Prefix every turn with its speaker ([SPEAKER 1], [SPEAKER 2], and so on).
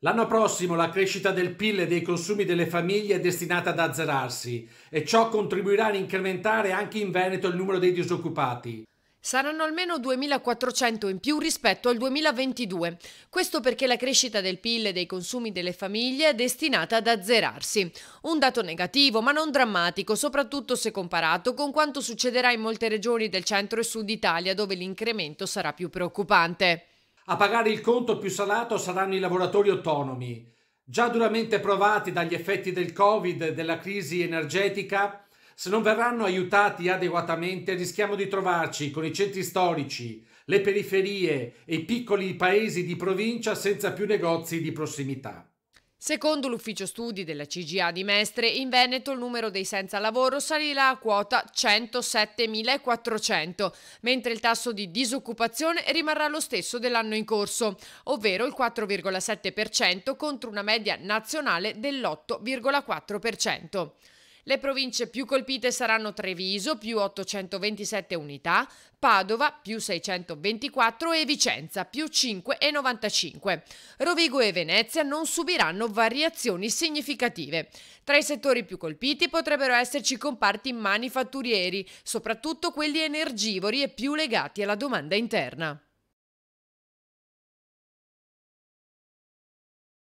[SPEAKER 1] L'anno prossimo la crescita del PIL e dei consumi delle famiglie è destinata ad azzerarsi e ciò contribuirà ad incrementare anche in Veneto il numero dei disoccupati.
[SPEAKER 2] Saranno almeno 2.400 in più rispetto al 2022. Questo perché la crescita del PIL e dei consumi delle famiglie è destinata ad azzerarsi. Un dato negativo ma non drammatico, soprattutto se comparato con quanto succederà in molte regioni del centro e sud Italia dove l'incremento sarà più preoccupante. A pagare il conto
[SPEAKER 1] più salato saranno i lavoratori autonomi, già duramente provati dagli effetti del Covid, e della crisi energetica. Se non verranno aiutati adeguatamente rischiamo di trovarci con i centri storici, le periferie e i piccoli paesi di provincia senza più negozi di prossimità.
[SPEAKER 2] Secondo l'ufficio studi della CGA di Mestre, in Veneto il numero dei senza lavoro salirà a quota 107.400, mentre il tasso di disoccupazione rimarrà lo stesso dell'anno in corso, ovvero il 4,7% contro una media nazionale dell'8,4%. Le province più colpite saranno Treviso più 827 unità, Padova più 624 e Vicenza più 5,95. Rovigo e Venezia non subiranno variazioni significative. Tra i settori più colpiti potrebbero esserci comparti manifatturieri, soprattutto quelli energivori e più legati alla domanda interna.